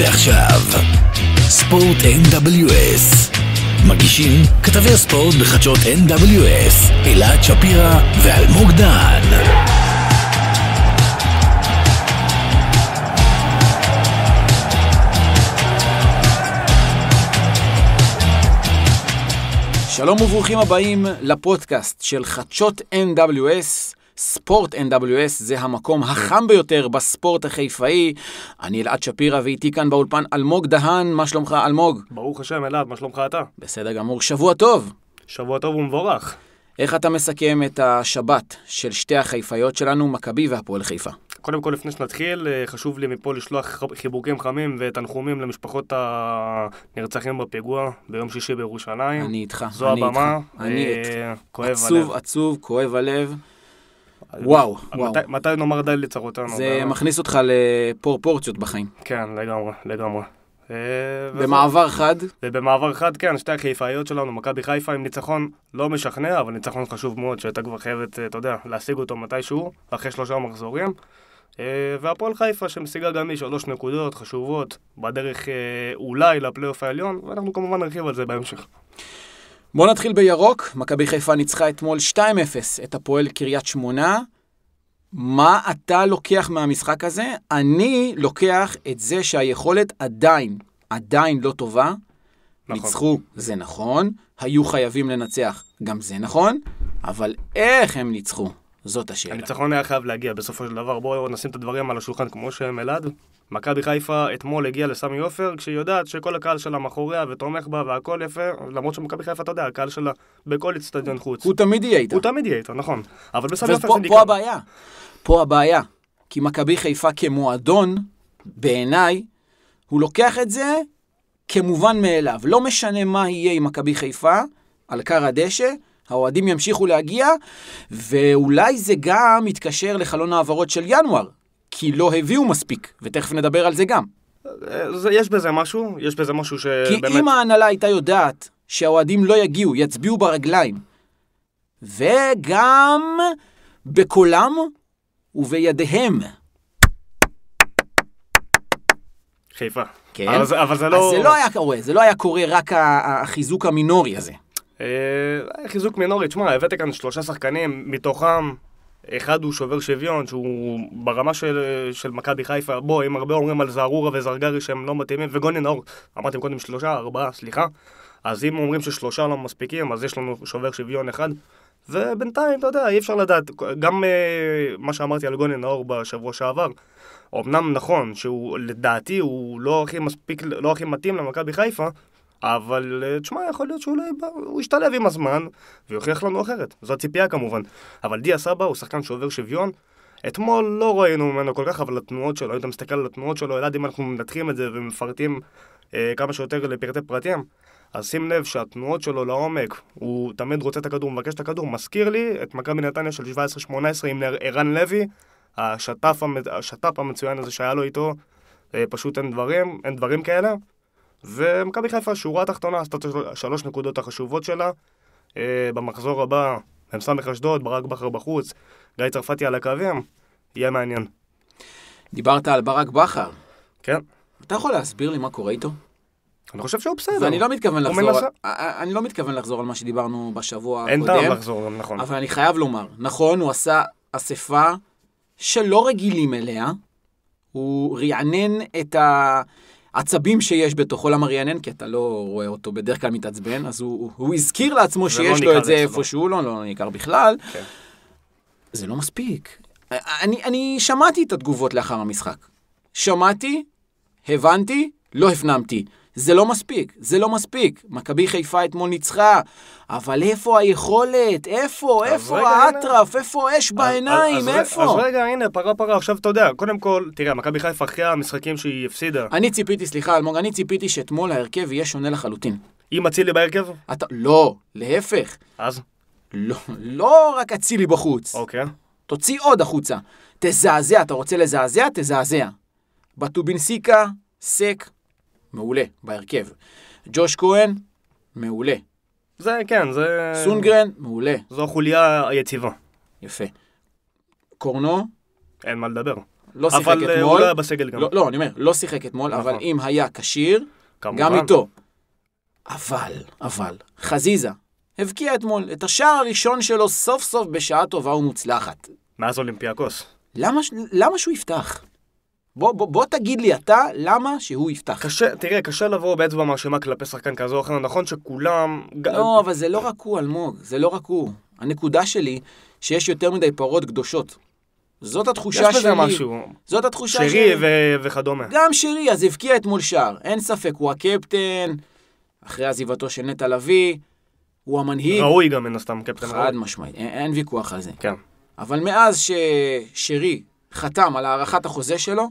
ועכשיו, ספורט NWS. מגישים כתבי הספורט בחדשות NWS, אלעד שפירא ואלמוג דהן. שלום וברוכים הבאים לפודקאסט של חדשות NWS. ספורט NWS זה המקום כן. החם ביותר בספורט החיפאי. אני אלעד שפירא ואיתי כאן באולפן אלמוג דהן, מה שלומך אלמוג? ברוך השם אלעד, מה שלומך אתה? בסדר גמור, שבוע טוב. שבוע טוב ומבורך. איך אתה מסכם את השבת של שתי החיפאיות שלנו, מכבי והפועל חיפה? קודם כל, לפני שנתחיל, אה, חשוב לי מפה לשלוח חיבוקים חמים ותנחומים למשפחות הנרצחים בפיגוע ביום שישי בירושלים. אני איתך, אני איתך. זו אני הבמה, איתך. אני אה, עצוב, עצוב, כואב הלב. וואו, וואו. מתי, מתי נאמר די לצרותינו? זה ו... מכניס אותך לפרופורציות בחיים. כן, לגמרי, לגמרי. אה, במעבר חד. ובמעבר חד, כן, שתי החיפאיות שלנו, מכבי חיפה עם ניצחון לא משכנע, אבל ניצחון חשוב מאוד, שהייתה כבר חייבת, אה, אתה יודע, להשיג אותו מתישהו, אחרי שלושה מחזורים. אה, והפועל חיפה שמשיגה גם היא שלוש נקודות חשובות בדרך אולי לפלייאוף העליון, ואנחנו כמובן נרחיב על זה בהמשך. בואו נתחיל בירוק. מכבי חיפה ניצחה אתמול 2-0 את הפועל קריית שמונה. מה אתה לוקח מהמשחק הזה? אני לוקח את זה שהיכולת עדיין, עדיין לא טובה. נכון. ניצחו, זה נכון. היו חייבים לנצח, גם זה נכון. אבל איך הם ניצחו? זאת השאלה. הניצחון היה חייב להגיע בסופו של דבר. בואו נשים את הדברים על השולחן כמו שהם אלעד. מכבי חיפה אתמול הגיעה לסמי עופר, כשהיא יודעת שכל הקהל שלה מאחוריה ותומך בה והכל יפה, למרות שמכבי חיפה, אתה יודע, הקהל שלה בכל אצטדיון חוץ. הוא תמיד יהיה איתה. הוא תמיד יהיה איתה, נכון. אבל בסמי עופר זה נקרא. ופה הבעיה. פה הבעיה. כי מכבי חיפה כמועדון, בעיניי, הוא לוקח את זה כמובן מאליו. לא משנה מה יהיה עם מכבי חיפה, על כר הדשא, האוהדים ימשיכו להגיע, ואולי זה גם מתקשר לחלון העברות של ינואר, כי לא הביאו מספיק, ותכף נדבר על זה גם. זה, יש בזה משהו, יש בזה משהו שבאמת... כי אם ההנהלה הייתה יודעת שהאוהדים לא יגיעו, יצביעו ברגליים, וגם בקולם ובידיהם. חיפה. כן. אבל זה, אבל זה לא... אז זה לא היה קורה, זה לא היה קורה רק החיזוק המינורי הזה. אה, חיזוק מינורי, תשמע, הבאת כאן שלושה שחקנים, מתוכם אחד הוא שובר שוויון, שהוא ברמה של, של מכבי חיפה, בוא, אם הרבה אומרים על זערורה וזרגרי שהם לא מתאימים, וגוני נאור, אמרתם קודם שלושה, ארבעה, סליחה. אז אם אומרים ששלושה לא מספיקים, אז יש לנו שובר שוויון אחד. ובינתיים, אתה יודע, אי אפשר לדעת. גם אה, מה שאמרתי על גוני נאור בשבוע שעבר, אמנם נכון שהוא, לדעתי, הוא לא הכי מספיק, לא הכי מתאים למכבי חיפה, אבל אה, תשמע, יכול להיות שאולי הוא ישתלב עם הזמן ויוכיח לנו אחרת. זו הציפייה כמובן. אבל דיה סבא הוא שחקן שעובר שוויון. אתמול לא ראינו ממנו כל כך, אבל התנועות שלו, אם אתה מסתכל על התנועות שלו, אלעד אם אנחנו מנתחים את זה ומפרטים אה, כמה שיותר לפרטי פרטים, אז שים לב שהתנועות שלו לעומק, הוא תמיד רוצה את הכדור, מבקש את הכדור, מזכיר לי את מכבי נתניה של 17-18 עם ערן לוי, השת"פ המצוין הזה שהיה לו איתו, אה, פשוט אין דברים, אין דברים כאלה. ומכבי חיפה, שורה התחתונה, עשתה את השלוש נקודות החשובות שלה. אה, במחזור הבא, הם מ"ס אשדוד, ברק בכר בחוץ, גיא צרפתי על הקווים, יהיה מעניין. דיברת על ברק בכר. כן. אתה יכול להסביר לי מה קורה איתו? אני חושב שהוא בסדר. ואני לא מתכוון לחזור, מנסה... אה, אה, אני לא מתכוון לחזור על מה שדיברנו בשבוע הקודם. אין טעם לחזור, נכון. אבל אני חייב לומר, נכון, הוא עשה אספה שלא רגילים אליה, הוא רענן את, ה, העצבים שיש בתוכו, למה רענן? כי אתה לא רואה אותו בדרך כלל מתעצבן, אז הוא, הוא, הזכיר לעצמו לא שיש לא לו את זה איפשהו, לא, לא ניכר בכלל. Okay. כן. זה לא מספיק. אני, אני שמעתי את התגובות לאחר המשחק. שמעתי, הבנתי, לא הפנמתי. זה לא מספיק, זה לא מספיק. מכבי חיפה אתמול ניצחה, אבל איפה היכולת? איפה? איפה האטרף? איפה אש בעיניים? איפה? אז רגע, הנה, פרה פרה, עכשיו אתה יודע, קודם כל, תראה, מכבי חיפה אחרי המשחקים שהיא הפסידה. אני ציפיתי, סליחה, אלמוג, אני ציפיתי שאתמול ההרכב יהיה שונה לחלוטין. עם אצילי בהרכב? אתה, לא, להפך. אז? לא, לא רק אצילי בחוץ. אוקיי. תוציא עוד החוצה. תזעזע, אתה רוצה לזעזע? תזעזע. בטובינסיקה, סק, מעולה, בהרכב. ג'וש כהן, מעולה, זה, כן, זה... סונגרן, מעולה. זו החוליה היציבה. יפה. קורנו? אין מה לדבר. לא שיחק אה, אתמול. אבל הוא לא היה בסגל גם. לא, לא, אני אומר, לא שיחק אתמול, נכון. אבל אם היה כשיר, גם איתו. אבל, אבל, חזיזה הבקיע אתמול את השער הראשון שלו סוף סוף בשעה טובה ומוצלחת. מאז אולימפיאקוס. למה, למה שהוא יפתח? בוא, בוא, בוא תגיד לי אתה למה שהוא יפתח. קשה, תראה, קשה לבוא באצבע מרשימה כלפי שחקן כזה או אחר, נכון שכולם... לא, אבל זה לא רק הוא, אלמוג, זה לא רק הוא. הנקודה שלי, שיש יותר מדי פרות קדושות. זאת התחושה שלי. יש בזה משהו. זאת התחושה שלי. שירי ו- וכדומה. גם שירי, אז הבקיע אתמול שער. אין ספק, הוא הקפטן, אחרי עזיבתו של נטע לביא, הוא המנהיג. ראוי גם מן הסתם קפטן. חד משמעית, אין, אין ויכוח על זה. כן. אבל מאז ששירי חתם על הארכת החוזה שלו,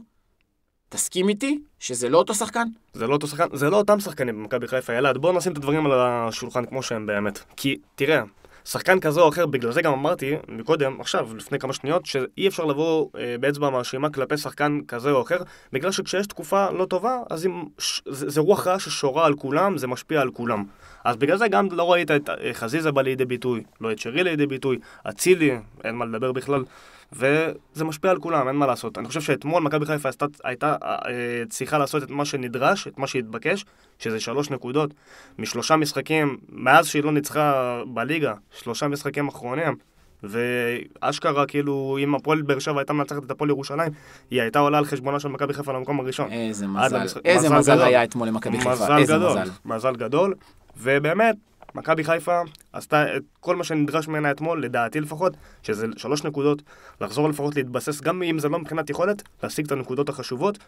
תסכים איתי שזה לא אותו שחקן? זה לא אותו שחקן, זה לא אותם שחקנים במכבי חיפה, ילד. בואו נשים את הדברים על השולחן כמו שהם באמת. כי, תראה, שחקן כזה או אחר, בגלל זה גם אמרתי מקודם, עכשיו, לפני כמה שניות, שאי אפשר לבוא אה, באצבע מאשימה כלפי שחקן כזה או אחר, בגלל שכשיש תקופה לא טובה, אז אם, ש, זה, זה רוח רעה ששורה על כולם, זה משפיע על כולם. אז בגלל זה גם לא ראית את אה, חזיזה בא לידי ביטוי, לא את שרי לידי ביטוי, אצילי, אין מה לדבר בכלל. וזה משפיע על כולם, אין מה לעשות. אני חושב שאתמול מכבי חיפה הייתה אה, צריכה לעשות את מה שנדרש, את מה שהתבקש, שזה שלוש נקודות משלושה משחקים, מאז שהיא לא ניצחה בליגה, שלושה משחקים אחרונים, ואשכרה, כאילו, אם הפועל באר שבע הייתה מנצחת את הפועל ירושלים, היא הייתה עולה על חשבונה של מכבי חיפה למקום הראשון. איזה מזל, המשחק, איזה מזל, מזל היה אתמול למכבי חיפה, איזה גדול, מזל. מזל גדול, ובאמת, מכבי חיפה עשתה את כל מה שנדרש ממנה אתמול, לדעתי לפחות, שזה שלוש נקודות, לחזור לפחות להתבסס, גם אם זה לא מבחינת יכולת, להשיג את הנקודות החשובות,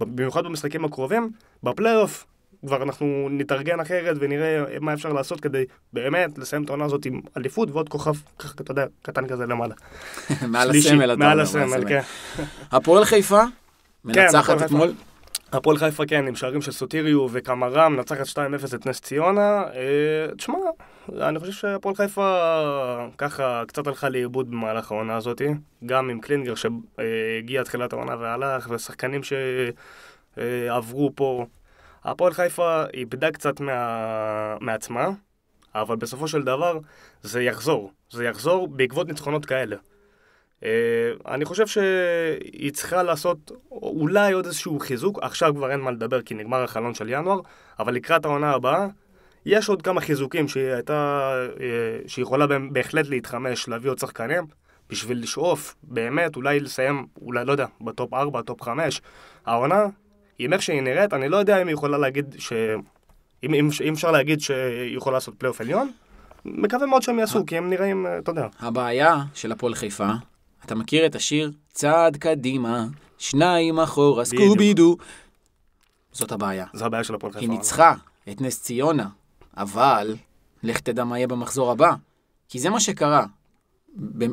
במיוחד במשחקים הקרובים, בפלייאוף. כבר אנחנו נתארגן אחרת ונראה מה אפשר לעשות כדי באמת לסיים את העונה הזאת עם אליפות ועוד כוכב, ככה, אתה יודע, קטן כזה למעלה. מעל הסמל, אתה אומר. מעל הסמל, כן. הפועל חיפה כן, מנצחת אתמול הפועל חיפה כן, עם שערים של סוטיריו וקמרה, מנצחת 2-0 את נס ציונה. אה, תשמע, אני חושב שהפועל חיפה ככה קצת הלכה לאיבוד במהלך העונה הזאתי. גם עם קלינגר שהגיע תחילת העונה והלך, ושחקנים שעברו אה, פה. הפועל חיפה איבדה קצת מה... מעצמה, אבל בסופו של דבר זה יחזור. זה יחזור בעקבות ניצחונות כאלה. Uh, אני חושב שהיא צריכה לעשות אולי עוד איזשהו חיזוק, עכשיו כבר אין מה לדבר כי נגמר החלון של ינואר, אבל לקראת העונה הבאה, יש עוד כמה חיזוקים שהיא הייתה, uh, שהיא יכולה בהחלט להתחמש, להביא עוד שחקנים, בשביל לשאוף, באמת, אולי לסיים, אולי, לא יודע, בטופ 4, טופ 5. העונה, עם איך שהיא נראית, אני לא יודע אם היא יכולה להגיד ש... אם, אם, אם אפשר להגיד שהיא יכולה לעשות פלייאוף עליון, מקווה מאוד שהם יעשו, כי הם נראים, אה, אתה יודע. הבעיה של הפועל חיפה אתה מכיר את השיר? צעד קדימה, שניים אחורה, סקובי דו. זאת הבעיה. זו הבעיה של הפועל חיפה. היא ניצחה את נס ציונה, אבל לך תדע מה יהיה במחזור הבא. כי זה מה שקרה. ב...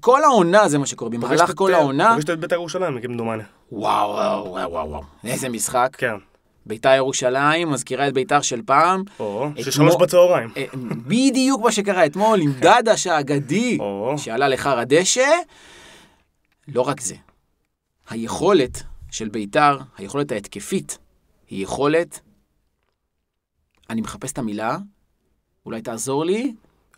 כל העונה זה מה שקורה, במהלך כל העונה... פגשת את בית"ר ירושלים, כמדומני. וואו, וואו, וואו, וואו. איזה משחק. כן. ביתר ירושלים מזכירה את ביתר של פעם. או, ששלוש מ... בצהריים. אה, בדיוק מה שקרה אתמול עם דדש האגדי, שעלה לחר הדשא. לא רק זה, היכולת של ביתר, היכולת ההתקפית, היא יכולת, אני מחפש את המילה, אולי תעזור לי,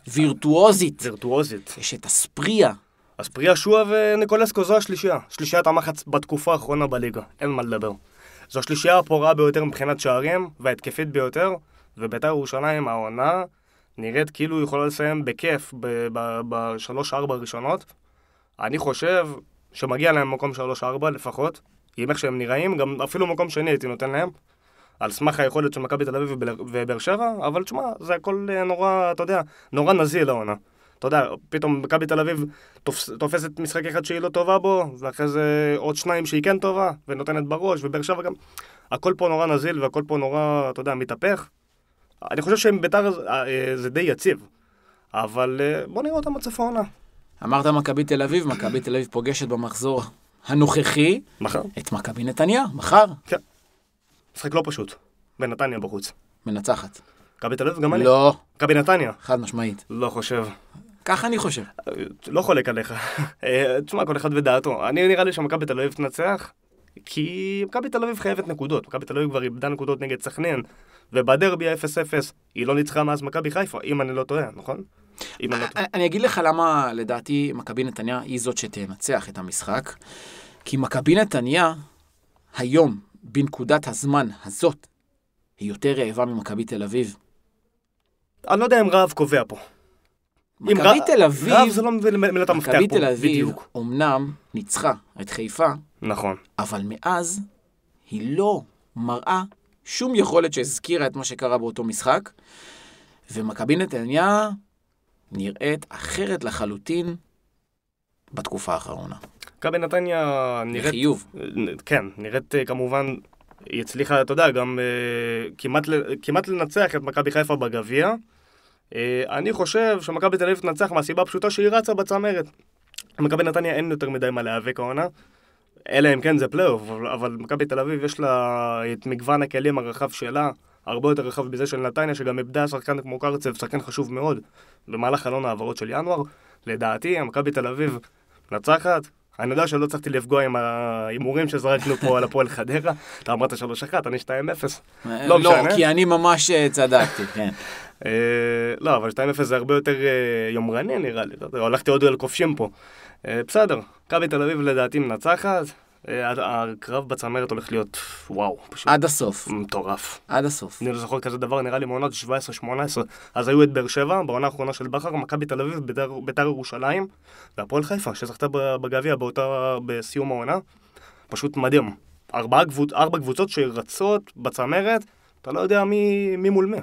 וירטואוזית. וירטואוזית. יש את הספריה. אספריה שועה וניקולסקו זו השלישייה. שלישיית המחץ בתקופה האחרונה בליגה, אין מה לדבר. זו השלישייה הפורה ביותר מבחינת שערים, וההתקפית ביותר, ובית"ר ירושלים העונה נראית כאילו היא יכולה לסיים בכיף בשלוש-ארבע ב- ב- הראשונות. אני חושב שמגיע להם מקום שלוש-ארבע לפחות, עם איך שהם נראים, גם אפילו מקום שני הייתי נותן להם. על סמך היכולת של מכבי תל אביב ובאר שבע, אבל תשמע, זה הכל אה, נורא, אתה יודע, נורא נזיל העונה. אתה יודע, פתאום מכבי תל אביב תופס, תופסת משחק אחד שהיא לא טובה בו, ואחרי זה עוד שניים שהיא כן טובה, ונותנת בראש, ובאר שבע גם. הכל פה נורא נזיל והכל פה נורא, אתה יודע, מתהפך. אני חושב שעם ביתר אה, אה, זה די יציב, אבל אה, בוא נראה אותם עד סוף העונה. אמרת מכבי תל אביב, מכבי תל אביב פוגשת במחזור הנוכחי. מחר. את מכבי נתניה, מחר. כן. משחק לא פשוט, בנתניה בחוץ. מנצחת. מכבי תל אביב גם אני. לא. מכבי נתניה. חד משמעית. לא חושב. ככה אני חושב. אה, לא חולק עליך. אה, תשמע, כל אחד ודעתו. אני נראה לי שמכבי תל אביב תנצח, כי מכבי תל אביב חייבת נקודות. מכבי תל אביב כבר איבדה נקודות נגד סכנין, ובדרבי ה-0-0 היא לא ניצחה מאז מכבי חיפה, אם אני לא טועה, נכון? אם אני לא טועה. אה, אני אגיד לך למה לדעתי מכבי נתניה היא זאת שתנצח את המשחק. כי מכבי נתניה, היום, בנקודת הזמן הזאת, היא יותר רעבה ממכבי תל אביב. אני לא יודע אם רעב קובע פה. מכבי תל אביב... רב זה לא מילת המפתח פה, בדיוק. מכבי תל אביב אמנם ניצחה את חיפה. נכון. אבל מאז היא לא מראה שום יכולת שהזכירה את מה שקרה באותו משחק. ומכבי נתניה נראית אחרת לחלוטין בתקופה האחרונה. מכבי נתניה נראית... לחיוב. כן, נראית אה, כמובן, היא הצליחה, אתה יודע, גם uh, כמעט, כמעט לנצח את מכבי חיפה בגביע. אה, אני חושב שמכבי תל אביב תנצח מהסיבה הפשוטה שהיא רצה בצמרת. למכבי נתניה אין יותר מדי מה להיאבק העונה, אלא אם כן זה פלייאוף, אבל מכבי תל אביב יש לה את מגוון הכלים הרחב שלה, הרבה יותר רחב מזה של נתניה, שגם איבדה שחקן כמו קרצב, שחקן חשוב מאוד, במהלך חלון ההעברות של ינואר. לדעתי, מכבי תל אביב נצחת. אני יודע שלא הצלחתי לפגוע עם ההימורים שזרקנו פה על הפועל חדרה. אתה אמרת 3-1, אני 2-0. אה, לא, לא משנה. לא, כי אני ממש אה, צדקתי, כן. אה, לא, אבל 2-0 זה הרבה יותר אה, יומרני נראה לי, הלכתי עוד על כובשים פה. אה, בסדר, מכבי תל אביב לדעתי מנצחת, הקרב בצמרת הולך להיות וואו. פשוט. עד הסוף. מטורף. עד הסוף. אני לא זוכר כזה דבר, נראה לי מעונות 17-18. אז היו את באר שבע, בעונה האחרונה של בכר, מכבי תל אביב, ביתר ירושלים, והפועל חיפה, שזכתה בגביע בסיום העונה. פשוט מדהים. ארבע, ארבע קבוצות שרצות בצמרת, אתה לא יודע מי, מי מול מי.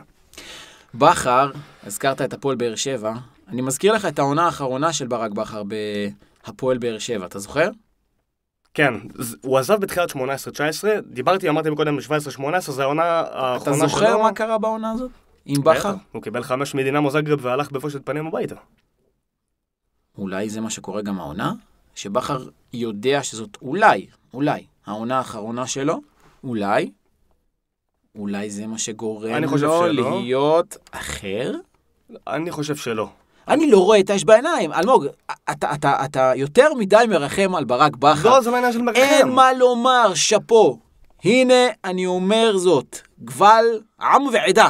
בכר, הזכרת את הפועל באר שבע. אני מזכיר לך את העונה האחרונה של ברק בכר בהפועל באר שבע, אתה זוכר? כן, הוא עזב בתחילת 18-19, דיברתי, אמרתי קודם 17 18 זו העונה האחרונה שלו. אתה זוכר מה קרה בעונה הזאת? עם בכר? הוא קיבל חמש מדינה זגרב והלך בבושת פנים הביתה. אולי זה מה שקורה גם העונה? שבכר יודע שזאת אולי, אולי, העונה האחרונה שלו, אולי, אולי זה מה שגורם לו שלא. להיות אחר? אני חושב שלא. אני לא רואה את האש בעיניים. אלמוג, אתה, אתה, אתה יותר מדי מרחם על ברק בכר. לא, זה מעניין של מרחם. אין מה לומר, שאפו. הנה, אני אומר זאת, גבל עם ועדה.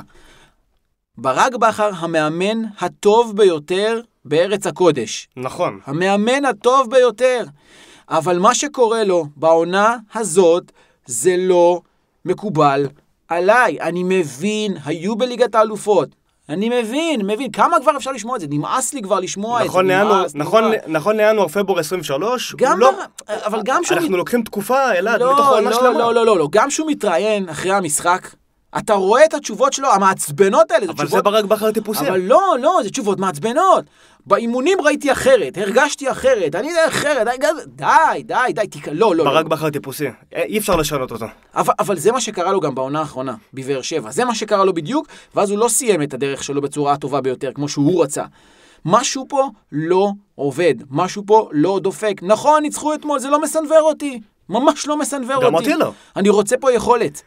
ברק בכר המאמן הטוב ביותר בארץ הקודש. נכון. המאמן הטוב ביותר. אבל מה שקורה לו בעונה הזאת, זה לא מקובל עליי, אני מבין, היו בליגת האלופות. אני מבין, מבין, כמה כבר אפשר לשמוע את זה? נמאס לי כבר לשמוע נכון את זה, נמאס, נכון, נמאס. נכון, נכון לינואר, פברואר 23, גם לא... אבל גם שהוא... אנחנו לוקחים תקופה, אלעד, לא, מתוך העונה לא, שלמה. לא, לא, לא, לא, גם שהוא מתראיין אחרי המשחק, אתה רואה את התשובות שלו, המעצבנות האלה, זה תשובות... אבל זה ברק בחר טיפוסים. אבל לא, לא, זה תשובות מעצבנות. באימונים ראיתי אחרת, הרגשתי אחרת, אני יודע אחרת, די, די, די, די תיק... לא, לא. ברק לא. בחר טיפוסי, אה, אי אפשר לשנות אותו. אבל, אבל זה מה שקרה לו גם בעונה האחרונה, בבאר שבע. זה מה שקרה לו בדיוק, ואז הוא לא סיים את הדרך שלו בצורה הטובה ביותר, כמו שהוא רצה. משהו פה לא עובד, משהו פה לא דופק. נכון, ניצחו אתמול, זה לא מסנוור אותי. ממש לא מסנוור אותי. גם אותי לא. אני רוצה פה יכולת.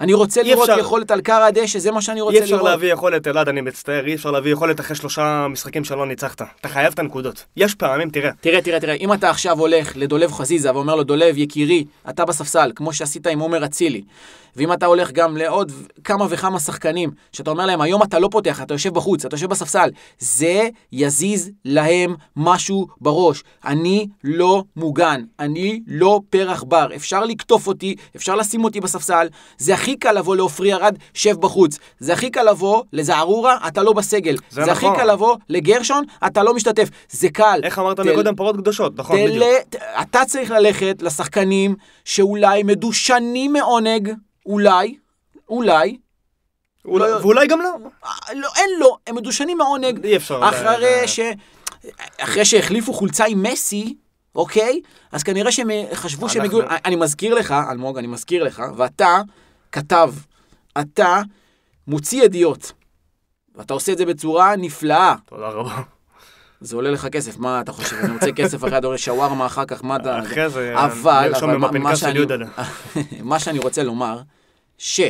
אני רוצה לראות אפשר... יכולת על קר הדשא, זה מה שאני רוצה לראות. אי אפשר לראות. להביא יכולת, אלעד, אני מצטער, אי אפשר להביא יכולת אחרי שלושה משחקים שלא ניצחת. אתה חייב את הנקודות. יש פעמים, תראה. תראה, תראה, תראה, אם אתה עכשיו הולך לדולב חזיזה ואומר לו, דולב, יקירי, אתה בספסל, כמו שעשית עם עומר אצילי, ואם אתה הולך גם לעוד כמה וכמה שחקנים, שאתה אומר להם, היום אתה לא פותח, אתה יושב בחוץ, אתה יושב בספסל, זה יזיז להם משהו בראש. אני לא מוגן, אני לא פרח בר. אפשר לקטוף אותי, אפשר לשים אותי בספסל, זה הכי קל לבוא לעופרי ארד, שב בחוץ. זה הכי קל לבוא לזערורה, אתה לא בסגל. זה, זה נכון. הכי קל לבוא לגרשון, אתה לא משתתף. זה קל. איך אמרת תל... מקודם פרות קדושות, נכון, תל... בדיוק. אתה צריך ללכת לשחקנים שאולי מדושנים מעונג. אולי, אולי. אולי לא... ואולי גם לא. אה, לא. אין לו, הם מדושנים מעונג. אי אפשר. אה, אחרי, אה. ש... אחרי שהחליפו חולצה עם מסי, אוקיי? אז כנראה שהם חשבו שהם הגיעו... אני מזכיר לך, אלמוג, אני מזכיר לך, ואתה כתב, אתה מוציא ידיעות, ואתה עושה את זה בצורה נפלאה. תודה רבה. זה עולה לך כסף, מה אתה חושב? אני רוצה כסף אחרי הדורש שווארמה אחר כך, מה אתה... אחרי זה, נרשום עם של יהודה. מה שאני רוצה לומר, ש...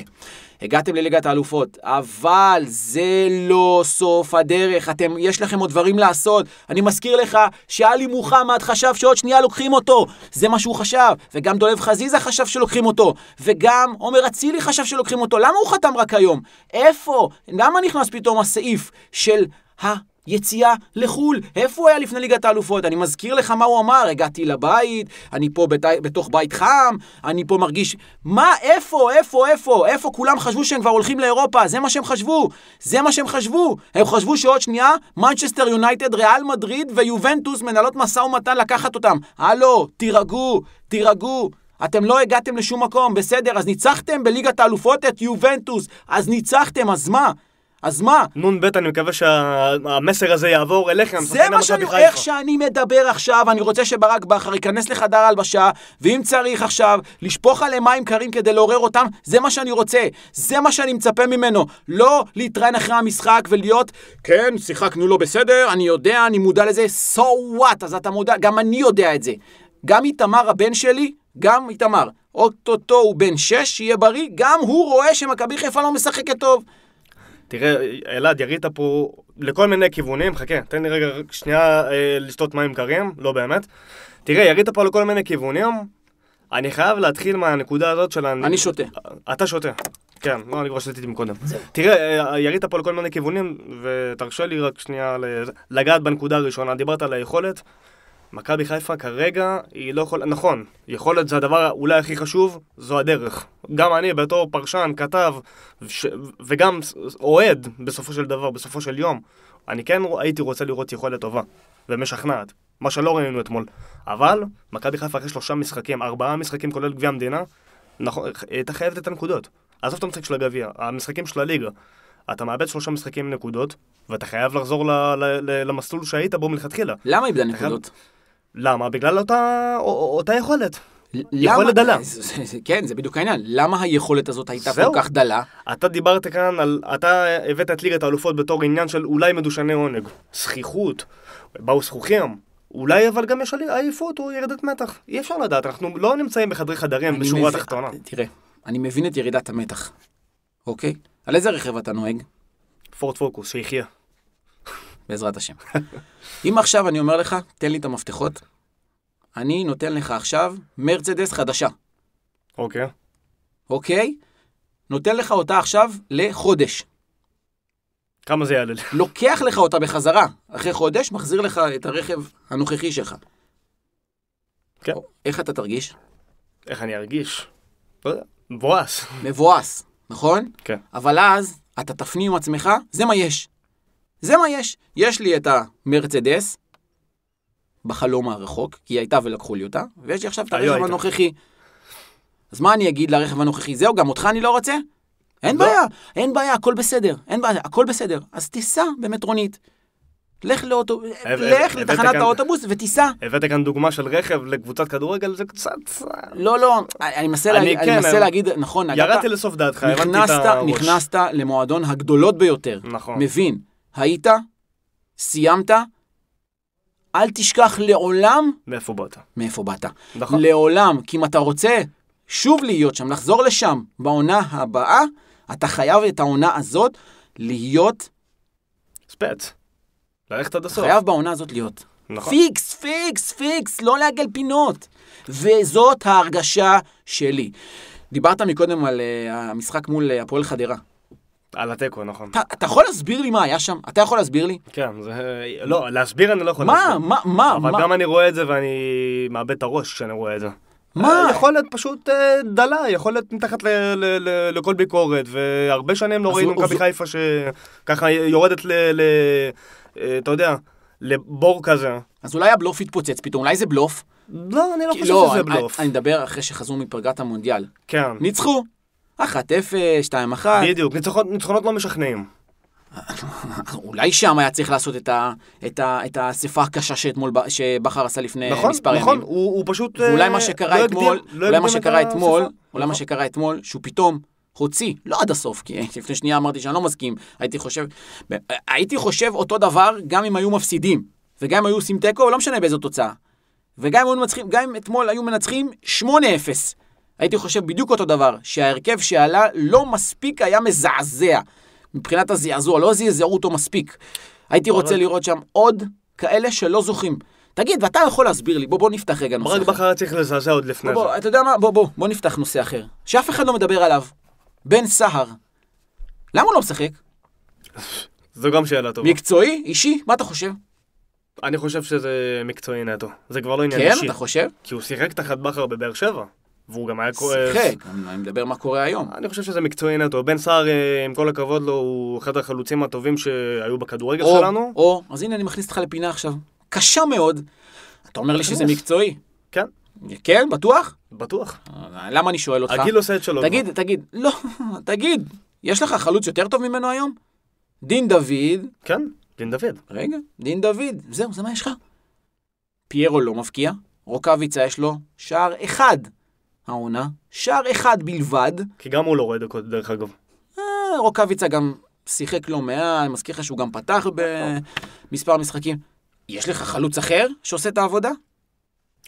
הגעתם לליגת האלופות, אבל זה לא סוף הדרך, אתם, יש לכם עוד דברים לעשות. אני מזכיר לך שאלי מוחמד חשב שעוד שנייה לוקחים אותו, זה מה שהוא חשב, וגם דולב חזיזה חשב שלוקחים אותו, וגם עומר אצילי חשב שלוקחים אותו, למה הוא חתם רק היום? איפה? למה נכנס פתאום הסעיף של ה... יציאה לחו"ל. איפה הוא היה לפני ליגת האלופות? אני מזכיר לך מה הוא אמר, הגעתי לבית, אני פה בת... בתוך בית חם, אני פה מרגיש... מה, איפה, איפה, איפה, איפה כולם חשבו שהם כבר הולכים לאירופה? זה מה שהם חשבו, זה מה שהם חשבו. הם חשבו שעוד שנייה, מנצ'סטר יונייטד, ריאל מדריד ויובנטוס מנהלות משא ומתן לקחת אותם. הלו, תירגעו, תירגעו. אתם לא הגעתם לשום מקום, בסדר, אז ניצחתם בליגת האלופות את יובנטוס, אז ניצחתם, אז מה? אז מה? נ"ב, אני מקווה שהמסר הזה יעבור אליכם. זה מה שאני, איך שאני מדבר עכשיו, אני רוצה שברק בכר ייכנס לחדר הלבשה, ואם צריך עכשיו, לשפוך עליהם מים קרים כדי לעורר אותם, זה מה שאני רוצה. זה מה שאני מצפה ממנו. לא להתראיין אחרי המשחק ולהיות, כן, שיחקנו לא בסדר, אני יודע, אני מודע לזה, so what, אז אתה מודע, גם אני יודע את זה. גם איתמר הבן שלי, גם איתמר, אוטוטו הוא בן שש, שיהיה בריא, גם הוא רואה שמכבי חיפה לא משחקת טוב. תראה, אלעד, ירית פה לכל מיני כיוונים, חכה, תן לי רגע שנייה אה, לשתות מים קרים, לא באמת. תראה, ירית פה לכל מיני כיוונים, אני חייב להתחיל מהנקודה הזאת של... אני שותה. אתה שותה. כן, לא, אני כבר שתיתי מקודם. תראה, אה, ירית פה לכל מיני כיוונים, ותרשה לי רק שנייה לגעת בנקודה הראשונה. דיברת על היכולת, מכבי חיפה כרגע היא לא יכולה, נכון, יכולת זה הדבר אולי הכי חשוב, זו הדרך. גם אני בתור פרשן, כתב, ש... וגם אוהד בסופו של דבר, בסופו של יום, אני כן הייתי רוצה לראות יכולת טובה ומשכנעת, מה שלא ראינו אתמול. אבל מכבי חיפה אחרי שלושה משחקים, ארבעה משחקים כולל גביע המדינה, נכון, הייתה חייבת את הנקודות. עזוב את המשחק של הגביע, המשחקים של הליגה. אתה מאבד שלושה משחקים עם נקודות, ואתה חייב לחזור ל- ל- ל- למסלול שהיית בו מלכתחילה. למה איבדה נקודות? חייב... למה? בגלל אותה, אותה יכולת. יכולת דלה. כן, זה בדיוק העניין. למה היכולת הזאת הייתה כל כך דלה? אתה דיברת כאן על... אתה הבאת את ליגת האלופות בתור עניין של אולי מדושני עונג. זכיחות, באו זכוכים, אולי אבל גם יש עייפות או ירידת מתח. אי אפשר לדעת, אנחנו לא נמצאים בחדרי חדרים בשורה התחתונה. תראה, אני מבין את ירידת המתח, אוקיי? על איזה רכב אתה נוהג? פורט פוקוס, שיחיה. בעזרת השם. אם עכשיו אני אומר לך, תן לי את המפתחות, אני נותן לך עכשיו מרצדס חדשה. אוקיי. Okay. אוקיי? Okay? נותן לך אותה עכשיו לחודש. כמה זה יעלה? לוקח לך אותה בחזרה, אחרי חודש, מחזיר לך את הרכב הנוכחי שלך. כן. איך אתה תרגיש? איך אני ארגיש? אה, מבואס. מבואס, נכון? כן. אבל אז אתה תפנים עם עצמך, זה מה יש. זה מה יש. יש לי את המרצדס, בחלום הרחוק, כי היא הייתה ולקחו לי אותה, ויש לי עכשיו את אה, הרכב הנוכחי. אז מה אני אגיד לרכב הנוכחי? זהו, גם אותך אני לא רוצה? אין לא. בעיה, אין בעיה, הכל בסדר, אין בעיה, הכל בסדר. אז תיסע במטרונית. לך, לאוטו... אב, לך אב, לתחנת כאן, האוטובוס ותיסע. הבאת כאן דוגמה של רכב לקבוצת כדורגל, זה קצת... לא, לא, אני מנסה, לה... כן, אני להגיד, כן, נכון, ירדתי לסוף דעתך, הבנתי את הראש. נכנסת למועדון הגדולות ביותר. נכון. מבין. היית? סיימת? אל תשכח לעולם... מאיפה באת. מאיפה באת. נכון. לעולם, כי אם אתה רוצה שוב להיות שם, לחזור לשם בעונה הבאה, אתה חייב את העונה הזאת להיות... ספץ. ללכת עד הסוף. חייב בעונה הזאת להיות. נכון. פיקס, פיקס, פיקס, לא לעגל פינות. וזאת ההרגשה שלי. דיברת מקודם על uh, המשחק מול uh, הפועל חדרה. על התיקו, נכון. אתה, אתה יכול להסביר לי מה היה שם? אתה יכול להסביר לי? כן, זה... לא, להסביר אני לא יכול מה, להסביר. מה, מה, אבל מה? אבל גם אני רואה את זה ואני מאבד את הראש כשאני רואה את זה. מה? אה, יכול להיות פשוט אה, דלה, יכול להיות מתחת ל- ל- ל- לכל ביקורת, והרבה שנים לא ראינו מכבי חיפה שככה יורדת ל... ל אה, אתה יודע, לבור כזה. אז אולי הבלוף יתפוצץ פתאום, אולי זה בלוף? לא, אני לא חושב לא, שזה אני, בלוף. אני מדבר אחרי שחזרו מפרגת המונדיאל. כן. ניצחו, אחת אפס, שתיים אחת. בדיוק, ניצחונות, ניצחונות לא משכנעים. אולי שם היה צריך לעשות את, האספה הקשה שאתמול, שבכר עשה לפני נכון, מספר נכון, ימים. נכון, נכון, הוא, הוא פשוט... ואולי אה, מה שקרה לא אתמול, הגדיר, לא אולי מה שקרה אתמול, נכון. אולי מה נכון. שקרה אתמול, שהוא פתאום הוציא, לא עד הסוף, כי לפני שנייה אמרתי שאני לא מסכים, הייתי חושב, הייתי חושב אותו דבר גם אם היו מפסידים, וגם אם היו עושים תיקו, לא משנה באיזו תוצאה. וגם אם, מנצחים, גם אם אתמול היו מנצחים 8-0. הייתי חושב בדיוק אותו דבר, שההרכב שעלה לא מספיק היה מזעזע. מבחינת הזעזוע, לא זעזעו אותו מספיק. הייתי רוצה לראות שם עוד כאלה שלא זוכים. תגיד, ואתה יכול להסביר לי, בוא, בוא נפתח רגע נושא אחר. ברק בחר צריך לזעזע עוד לפני בוא, זה. בוא, אתה יודע מה? בוא, בוא, בוא נפתח נושא אחר. שאף אחד לא מדבר עליו. בן סהר. למה הוא לא משחק? זו גם שאלה טובה. מקצועי? אישי? מה אתה חושב? אני חושב שזה מקצועי נטו. זה כבר לא עניין כן, אישי. כן, אתה חושב? כי הוא שיחק תחת בכר בבאר שבע. והוא גם היה קורא... שיחק, אני מדבר מה קורה היום. אני חושב שזה מקצועי נטו. בן סער, אה, עם כל הכבוד לו, הוא אחד החלוצים הטובים שהיו בכדורגל או, שלנו. או, אז הנה אני מכניס אותך לפינה עכשיו. קשה מאוד. אתה אומר לי שזה מקצועי. כן. כן, בטוח? בטוח. אה, למה אני שואל אותך? הגיל עושה את שלו. תגיד, תגיד, לא, תגיד, יש לך חלוץ יותר טוב ממנו היום? דין דוד. כן, דין דוד. רגע, דין דוד, זהו, זה מה יש לך? פיירו לא מבקיע, רוקאביצה יש לו שער אחד העונה, שער אחד בלבד. כי גם הוא לא רואה דקות, דרך אגב. אה, רוקאביצה גם שיחק לא מעט, אני מזכיר לך שהוא גם פתח במספר משחקים. יש לך חלוץ אחר שעושה את העבודה?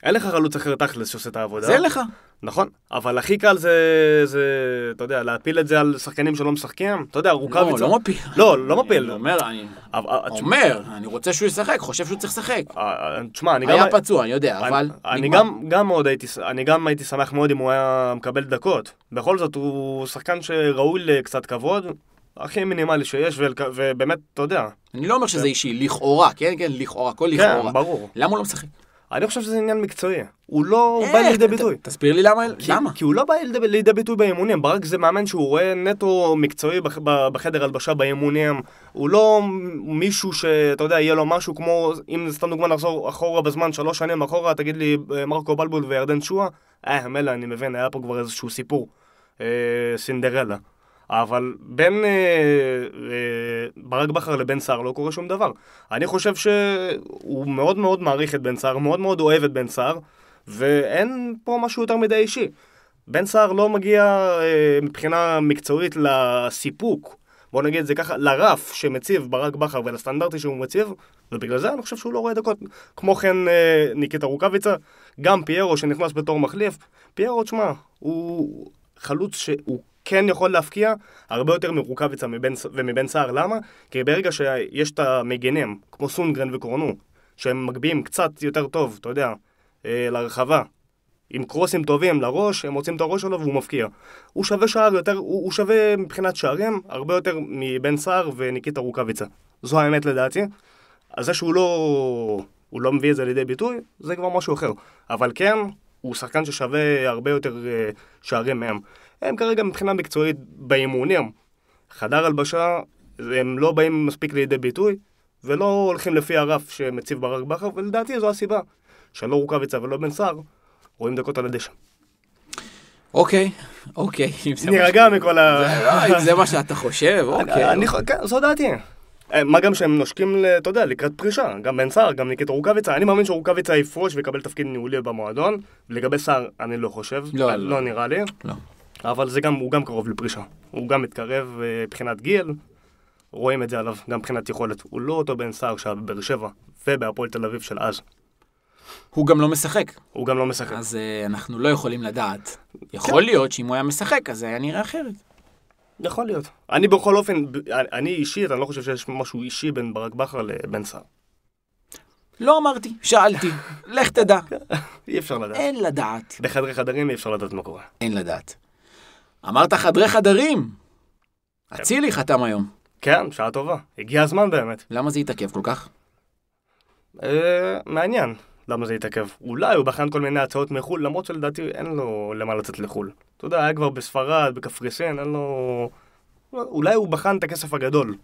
אין לך חלוץ אחר תכלס שעושה את העבודה. זה לך. נכון, אבל הכי קל זה, זה, אתה יודע, להפיל את זה על שחקנים שלא משחקים, אתה יודע, רוקאביצה. לא, לא מפיל. לא, לא מפיל. אני אומר, אני אה, אומר, אני רוצה שהוא ישחק, חושב שהוא צריך לשחק. אה, אה, תשמע, אני גם... היה פצוע, אני יודע, אבל... אני גם, גם מאוד הייתי, אני גם הייתי שמח מאוד אם הוא היה מקבל דקות. בכל זאת, הוא שחקן שראוי לקצת כבוד, הכי מינימלי שיש, ובאמת, אתה יודע. אני לא אומר שזה כן. אישי, לכאורה, כן, כן, לכאורה, הכל כן, לכאורה. כן, ברור. למה הוא לא משחק? אני חושב שזה עניין מקצועי. הוא לא אה, בא לידי ביטוי. תסביר לי למה. למה? כי הוא לא בא לידי ביטוי באימונים. ברק זה מאמן שהוא רואה נטו מקצועי בחדר הלבשה באימונים. הוא לא מישהו שאתה יודע, יהיה לו משהו כמו, אם סתם דוגמא נחזור אחורה בזמן, שלוש שנים אחורה, תגיד לי אה, מרקו בלבול וירדן שואה. אה, מילא, אני מבין, היה פה כבר איזשהו סיפור. אה, סינדרלה. אבל בין אה, אה, ברק בכר לבן סער לא קורה שום דבר. אני חושב שהוא מאוד מאוד מעריך את בן סער, מאוד מאוד אוהב את בן סער, ואין פה משהו יותר מדי אישי. בן סער לא מגיע אה, מבחינה מקצועית לסיפוק, בוא נגיד את זה ככה, לרף שמציב ברק בכר ולסטנדרטי שהוא מציב, ובגלל זה אני חושב שהוא לא רואה דקות. כמו כן אה, ניקיטה רוקאביצה, גם פיירו שנכנס בתור מחליף, פיירו, תשמע, הוא חלוץ שהוא כן יכול להפקיע הרבה יותר מרוקאביצה ומבן סער. למה? כי ברגע שיש את המגנים, כמו סונגרן וקורנו, שהם מגביהים קצת יותר טוב, אתה יודע, אה, לרחבה, עם קרוסים טובים לראש, הם מוצאים את הראש שלו והוא מפקיע. הוא שווה שער יותר, הוא, הוא שווה מבחינת שערים הרבה יותר מבן סער וניקיטה רוקאביצה. זו האמת לדעתי. אז זה שהוא לא, הוא לא מביא את זה לידי ביטוי, זה כבר משהו אחר. אבל כן, הוא שחקן ששווה הרבה יותר אה, שערים מהם. הם כרגע מבחינה מקצועית באימונים. חדר הלבשה, הם לא באים מספיק לידי ביטוי, ולא הולכים לפי הרף שמציב ברק בכר, ולדעתי זו הסיבה שלא רוקאביצה ולא בן סער רואים דקות על הדשא. אוקיי, אוקיי. נירגע מכל ה... לא, אם זה מה שאתה חושב, אוקיי. כן, זו דעתי. אה, מה גם שהם נושקים, אתה יודע, לקראת פרישה. גם בן סער, גם ניקית רוקאביצה. אני מאמין שרוקאביצה יפרוש ויקבל תפקיד ניהולי במועדון. לגבי סער, אני לא חושב. לא, לא. לא נראה לי. לא. אבל זה גם, הוא גם קרוב לפרישה. הוא גם מתקרב אה, מבחינת גיל, רואים את זה עליו, גם מבחינת יכולת. הוא לא אותו בן סער שהיה בבאר שבע ובהפועל תל אביב של אז. הוא גם לא משחק. הוא גם לא משחק. אז uh, אנחנו לא יכולים לדעת. יכול כן. להיות שאם הוא היה משחק, אז זה היה נראה אחרת. יכול להיות. אני בכל אופן, אה, אני אישית, אני לא חושב שיש משהו אישי בין ברק בכר לבן סער. לא אמרתי, שאלתי, לך תדע. אי אפשר לדעת. אין לדעת. בחדרי חדרים אי אפשר לדעת מה קורה. אין לדעת. אמרת חדרי חדרים. כן. אצילי חתם היום. כן, שעה טובה. הגיע הזמן באמת. למה זה התעכב כל כך? אה, מעניין למה זה התעכב. אולי הוא בחן כל מיני הצעות מחו"ל, למרות שלדעתי אין לו למה לצאת לחו"ל. אתה יודע, היה כבר בספרד, בקפריסין, אין לו... אולי הוא בחן את הכסף הגדול.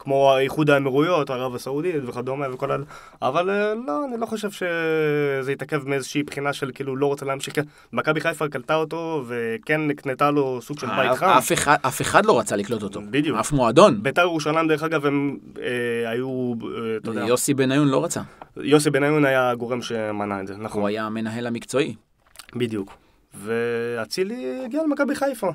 כמו איחוד האמירויות, ערב הסעודית וכדומה וכל ה... אבל אה, לא, אני לא חושב שזה יתעכב מאיזושהי בחינה של כאילו לא רוצה להמשיך. מכבי חיפה קלטה אותו וכן נקנתה לו סוג של בית אה, חם. אף אחד, לא רצה לקלוט אותו. בדיוק. אף מועדון. בית"ר ירושלים דרך אגב הם אה, היו, אתה יודע. יוסי בניון לא רצה. יוסי בניון היה הגורם שמנה את זה, נכון. הוא היה המנהל המקצועי. בדיוק. ואצילי הגיע למכבי חיפה.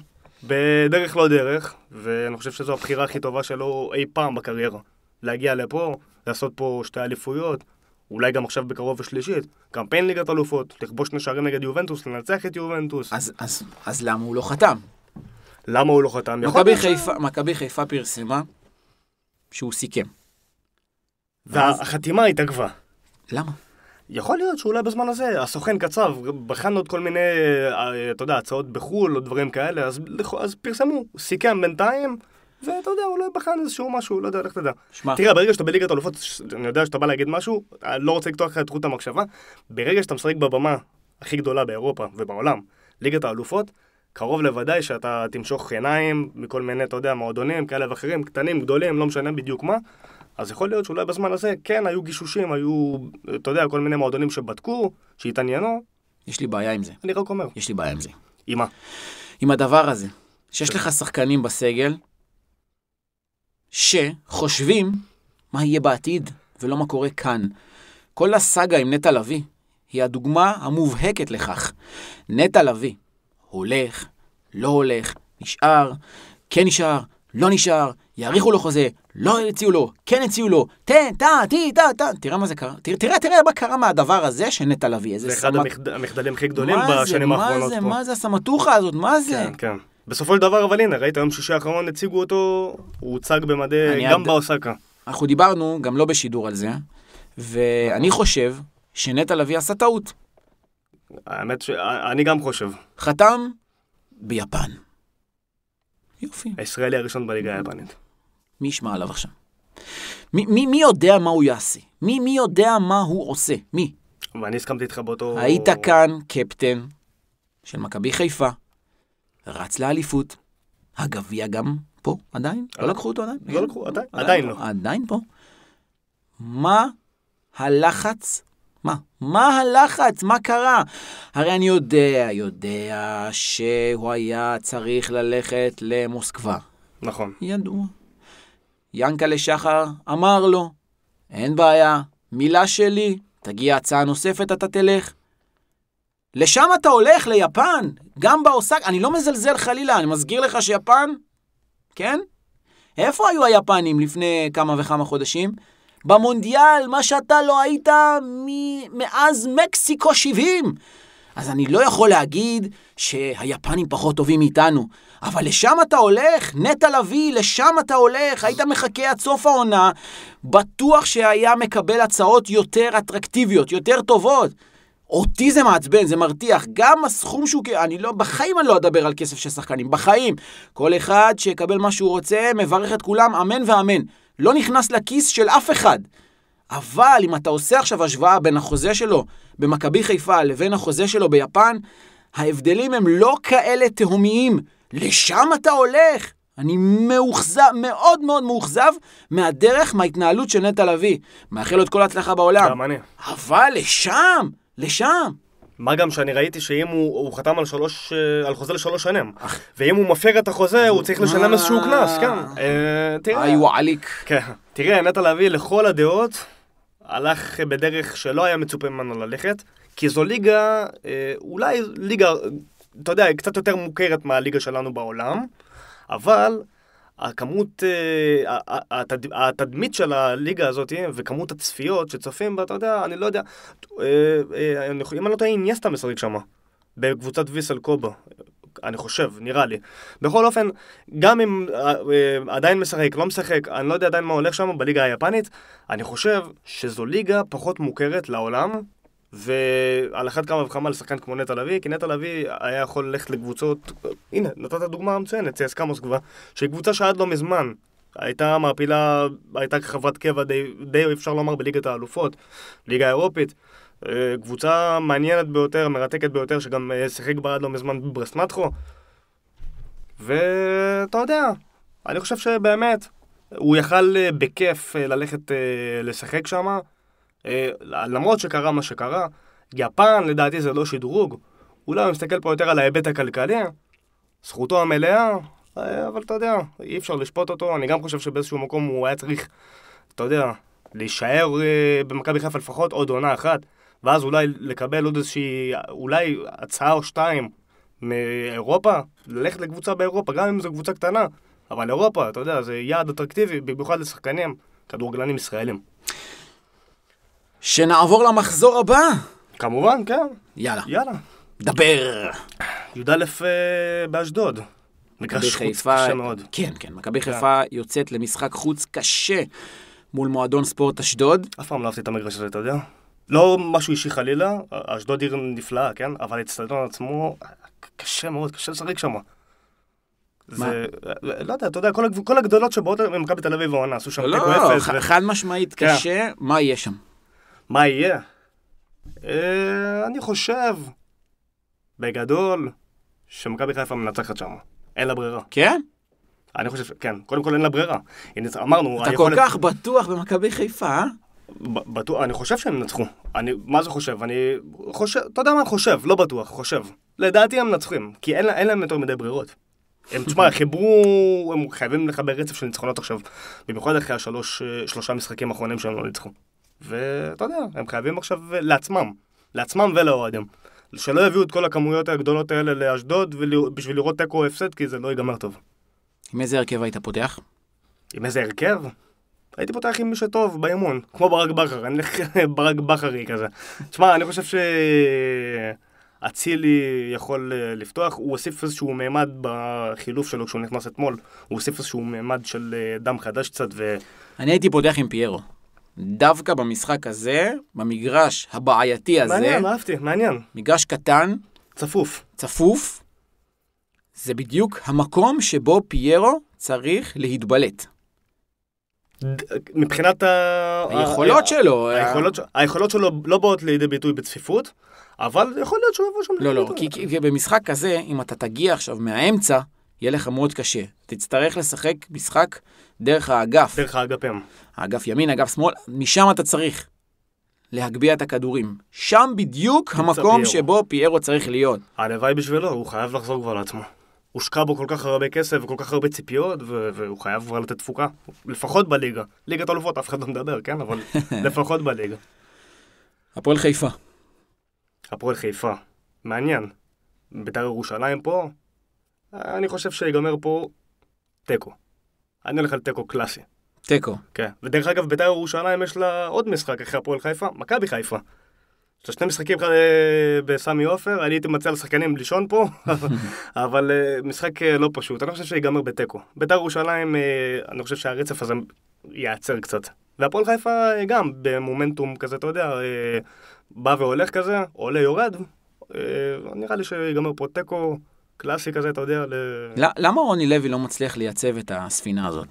בדרך לא דרך, ואני חושב שזו הבחירה הכי טובה שלו אי פעם בקריירה. להגיע לפה, לעשות פה שתי אליפויות, אולי גם עכשיו בקרוב השלישית, קמפיין ליגת אלופות, לכבוש שני שערים נגד יובנטוס, לנצח את יובנטוס. אז, אז, אז למה הוא לא חתם? למה הוא לא חתם? מכבי חיפה, מכבי חיפה פרסמה שהוא סיכם. והחתימה ואז... התעכבה. למה? יכול להיות שאולי בזמן הזה הסוכן קצב, בחנו עוד כל מיני, אה, אתה יודע, הצעות בחו"ל או דברים כאלה, אז, אז פרסמו, סיכם בינתיים, ואתה יודע, אולי בחן איזשהו משהו, לא יודע, לך תדע. שמע. תראה, ברגע שאתה בליגת אלופות, אני יודע שאתה בא להגיד משהו, אני לא רוצה לקטוח לך את חוט המחשבה, ברגע שאתה משחק בבמה הכי גדולה באירופה ובעולם, ליגת האלופות, קרוב לוודאי שאתה תמשוך עיניים מכל מיני, אתה יודע, מועדונים כאלה ואחרים, קטנים, גדולים, לא משנה בדיוק מה. אז יכול להיות שאולי בזמן הזה כן היו גישושים, היו, אתה יודע, כל מיני מועדונים שבדקו, שהתעניינו. יש לי בעיה עם זה. אני רק אומר. יש לי בעיה עם זה. עם מה? עם הדבר הזה, שיש כן. לך שחקנים בסגל שחושבים מה יהיה בעתיד ולא מה קורה כאן. כל הסאגה עם נטע לביא היא הדוגמה המובהקת לכך. נטע לביא הולך, לא הולך, נשאר, כן נשאר, לא נשאר, יאריכו לו חוזה, לא הציעו לו, כן הציעו לו, תן, תה, תי, תה, תה. תראה מה זה קרה, תראה, תראה, תראה מה קרה מהדבר הזה שנטע לביא, איזה סמט... זה אחד המחד... המחדלים הכי גדולים בשנים זה, האחרונות מה פה. מה זה, מה זה הסמטוחה הזאת, מה זה? כן, כן. בסופו של דבר, אבל הנה, ראית, היום שישי האחרון הציגו אותו, הוא הוצג במדי, גם עד... באוסקה. אנחנו דיברנו, גם לא בשידור על זה, ואני חושב שנטע לביא עשה טעות. האמת שאני אה, גם חושב. חתם ביפן. יופי. הישראלי הראשון בליגה היפנית. מי ישמע עליו עכשיו? מי, מי, מי יודע מה הוא יעשה? מי, מי יודע מה הוא עושה? מי? ואני הסכמתי איתך באותו... היית כאן קפטן של מכבי חיפה, רץ לאליפות, הגביע גם פה עדיין? לא אה? לקחו אותו עדיין? לא לקחו, עדיין, עדיין לא. עדיין פה. מה הלחץ? מה? מה הלחץ? מה קרה? הרי אני יודע, יודע שהוא היה צריך ללכת למוסקבה. נכון. ידוע. ינקלה שחר אמר לו, אין בעיה, מילה שלי, תגיע הצעה נוספת, אתה תלך. לשם אתה הולך, ליפן, גם באוסק, אני לא מזלזל חלילה, אני מזכיר לך שיפן, כן? איפה היו היפנים לפני כמה וכמה חודשים? במונדיאל, מה שאתה לא היית מ... מאז מקסיקו 70. אז אני לא יכול להגיד שהיפנים פחות טובים מאיתנו, אבל לשם אתה הולך, נטע לביא, לשם אתה הולך, היית מחכה עד סוף העונה, בטוח שהיה מקבל הצעות יותר אטרקטיביות, יותר טובות. אותי זה מעצבן, זה מרתיח. גם הסכום שהוא... אני לא... בחיים אני לא אדבר על כסף של שחקנים, בחיים. כל אחד שיקבל מה שהוא רוצה, מברך את כולם, אמן ואמן. לא נכנס לכיס של אף אחד. אבל אם אתה עושה עכשיו השוואה בין החוזה שלו במכבי חיפה לבין החוזה שלו ביפן, ההבדלים הם לא כאלה תהומיים. לשם אתה הולך! אני מאוכזב, מאוד מאוד מאוכזב מהדרך, מההתנהלות של נטע לביא. מאחל לו את כל ההצלחה בעולם. גם אני. אבל לשם! לשם! מה גם שאני ראיתי שאם הוא, הוא חתם על, שלוש, אה, על חוזה לשלוש שנים, ואם הוא מפר את החוזה, הוא צריך לשלם אה. איזשהו קנס, כן. אה... תראה. איו עליק. כן. תראה, נטע לביא לכל הדעות, הלך בדרך שלא היה מצופה ממנו ללכת, כי זו ליגה, אה, אולי ליגה, אתה יודע, קצת יותר מוכרת מהליגה שלנו בעולם, אבל הכמות, אה, התדמית של הליגה הזאת וכמות הצפיות שצופים בה, אתה יודע, אני לא יודע, אה, אם אני לא טועה, אינייסטה משחק שם, בקבוצת ויסל קובה, אני חושב, נראה לי. בכל אופן, גם אם אה, אה, עדיין משחק, לא משחק, אני לא יודע עדיין מה הולך שם בליגה היפנית, אני חושב שזו ליגה פחות מוכרת לעולם, ועל אחת כמה וכמה לשחקן כמו נטע לביא, כי נטע לביא היה יכול ללכת לקבוצות, אה, הנה, נתת דוגמה מצוינת, צייס צייסקה כבר, שהיא קבוצה שעד לא מזמן הייתה מעפילה, הייתה חברת קבע די, די אפשר לומר בליגת האלופות, ליגה אירופית. אה, קבוצה מעניינת ביותר, מרתקת ביותר, שגם אה, שיחק בה עד לא מזמן בברסמטחו. ואתה יודע, אני חושב שבאמת, הוא יכל אה, בכיף ללכת לשחק שם, למרות שקרה מה שקרה. יפן, לדעתי, זה לא שדרוג. אולי הוא מסתכל פה יותר על ההיבט הכלכלי, זכותו המלאה, אבל אתה יודע, אי אפשר לשפוט אותו. אני גם חושב שבאיזשהו מקום הוא היה צריך, אתה יודע, להישאר במכבי חיפה לפחות עוד עונה אחת. ואז אולי לקבל עוד איזושהי, אולי הצעה או שתיים מאירופה, ללכת לקבוצה באירופה, גם אם זו קבוצה קטנה, אבל אירופה, אתה יודע, זה יעד אטרקטיבי, במיוחד לשחקנים, כדורגלנים ישראלים. שנעבור למחזור הבא. כמובן, כן. יאללה. יאללה. דבר. י"א אה, באשדוד. מגרש חוץ קשה מאוד. כן, כן. מכבי כן. חיפה יוצאת למשחק חוץ קשה מול מועדון ספורט אשדוד. אף פעם לא אהבתי את המגרש הזה, אתה יודע? לא משהו אישי חלילה, אשדוד עיר נפלאה, כן? אבל האצטדיון עצמו, קשה מאוד, קשה לשחק שם. זה, לא יודע, אתה יודע, כל, כל הגדולות שבאות ממכבי תל אביב העונה עשו שם לא, תיקו אפס. לא, ח, ו... חד משמעית, כן. קשה, מה יהיה שם? מה יהיה? אה, אני חושב, בגדול, שמכבי חיפה מנצחת שם. אין לה ברירה. כן? אני חושב, כן. קודם כל אין לה ברירה. אמרנו, אתה כל כך בטוח במכבי חיפה, אה? בטוח, אני חושב שהם ינצחו. אני, מה זה חושב? אני חושב, אתה יודע מה? אני חושב, לא בטוח, חושב. לדעתי הם מנצחים, כי אין, אין להם יותר מדי ברירות. הם, תשמע, חיברו, הם חייבים לחבר רצף של ניצחונות עכשיו, במיוחד אחרי השלוש, אה, שלושה משחקים האחרונים שהם לא ניצחו. ואתה יודע, הם חייבים עכשיו לעצמם, לעצמם ולאוהדים. שלא יביאו את כל הכמויות הגדולות האלה לאשדוד בשביל לראות תיקו הפסד, כי זה לא ייגמר טוב. עם איזה הרכב היית פותח? עם איזה הרכב? הייתי פותח עם מי שטוב באימון, כמו ברק בכר, אני הולך ברק בכרי כזה. תשמע, אני חושב שאצילי יכול אה, לפתוח, הוא הוסיף איזשהו מימד בחילוף שלו כשהוא נכנס אתמול, הוא הוסיף איזשהו מימד של אה, דם חדש קצת ו... אני הייתי פותח עם פיירו. דווקא במשחק הזה, במגרש הבעייתי הזה... מעניין, אהבתי, מעניין. מגרש קטן. צפוף. צפוף. זה בדיוק המקום שבו פיירו צריך להתבלט. מבחינת ה... היכולות שלו. אה. היכולות, היכולות שלו לא באות לידי ביטוי בצפיפות, אבל יכול להיות שהוא יבוא שם... לא, לא, כי, כי במשחק כזה, אם אתה תגיע עכשיו מהאמצע, יהיה לך מאוד קשה. תצטרך לשחק משחק דרך האגף. דרך האגפים. כן. האגף ימין, אגף שמאל, משם אתה צריך להגביה את הכדורים. שם בדיוק המקום פיירו. שבו פיירו צריך להיות. הלוואי בשבילו, הוא חייב לחזור כבר לעצמו. הושקע בו כל כך הרבה כסף וכל כך הרבה ציפיות, והוא חייב כבר לתת תפוקה. לפחות בליגה. ליגת אלופות, אף אחד לא מדבר, כן? אבל לפחות בליגה. הפועל חיפה. הפועל חיפה. מעניין. בית"ר ירושלים פה, אני חושב שיגמר פה תיקו. אני הולך על תיקו קלאסי. תיקו. כן. ודרך אגב, בית"ר ירושלים יש לה עוד משחק אחרי הפועל חיפה, מכבי חיפה. זה שני משחקים אה, בסמי עופר, אני הייתי מציע לשחקנים לישון פה, אבל אה, משחק אה, לא פשוט. אני חושב שיגמר בתיקו. בית"ר ירושלים, אני חושב שהרצף הזה ייעצר קצת. והפועל חיפה גם במומנטום כזה, אתה יודע, בא והולך כזה, עולה יורד. נראה לי שיגמר פה תיקו קלאסי כזה, אתה יודע. ל... למה רוני לוי לא מצליח לייצב את הספינה הזאת?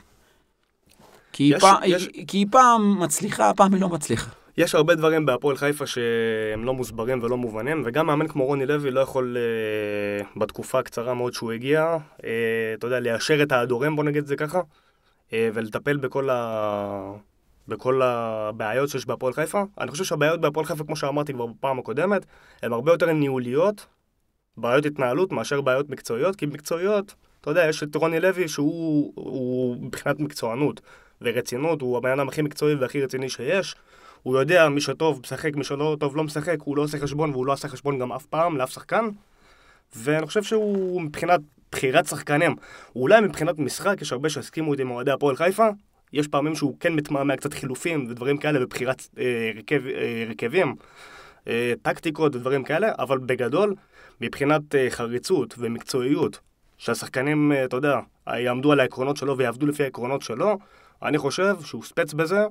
כי היא פעם מצליחה, פעם היא לא מצליחה. יש הרבה דברים בהפועל חיפה שהם לא מוסברים ולא מובנים, וגם מאמן כמו רוני לוי לא יכול אה, בתקופה הקצרה מאוד שהוא הגיע, אה, אתה יודע, ליישר את ההדורם, בוא נגיד את זה ככה, אה, ולטפל בכל, ה... בכל הבעיות שיש בהפועל חיפה. אני חושב שהבעיות בהפועל חיפה, כמו שאמרתי כבר בפעם הקודמת, הן הרבה יותר ניהוליות, בעיות התנהלות, מאשר בעיות מקצועיות, כי מקצועיות, אתה יודע, יש את רוני לוי שהוא מבחינת מקצוענות ורצינות, הוא הבן אדם הכי מקצועי והכי רציני שיש. הוא יודע מי שטוב משחק, מי שלא טוב לא משחק, הוא לא עושה חשבון והוא לא עשה חשבון גם אף פעם לאף שחקן. ואני חושב שהוא מבחינת בחירת שחקנים, אולי מבחינת משחק, יש הרבה שהסכימו איתי עם אוהדי הפועל חיפה, יש פעמים שהוא כן מתמהמה קצת חילופים ודברים כאלה בבחירת אה, רכב, אה, אה, טקטיקות ודברים כאלה, אבל בגדול, מבחינת אה, חריצות ומקצועיות, שהשחקנים, אה, אתה יודע, יעמדו על העקרונות שלו ויעבדו לפי העקרונות שלו, אני חושב שהוא ספץ בזה,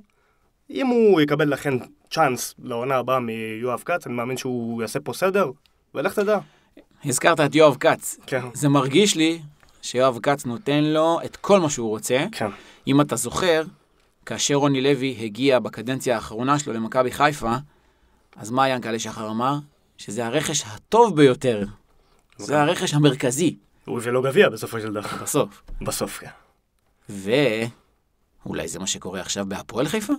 אם הוא יקבל לכן צ'אנס לעונה הבאה מיואב כץ, אני מאמין שהוא יעשה פה סדר, ולך תדע. הזכרת את יואב כץ. כן. זה מרגיש לי שיואב כץ נותן לו את כל מה שהוא רוצה. כן. אם אתה זוכר, כאשר רוני לוי הגיע בקדנציה האחרונה שלו למכבי חיפה, אז מה ינקלה שחר אמר? שזה הרכש הטוב ביותר. זה אוקיי. הרכש המרכזי. הוא הביא לו גביע בסופו של דבר. בסוף. בסוף, כן. ואולי זה מה שקורה עכשיו בהפועל חיפה?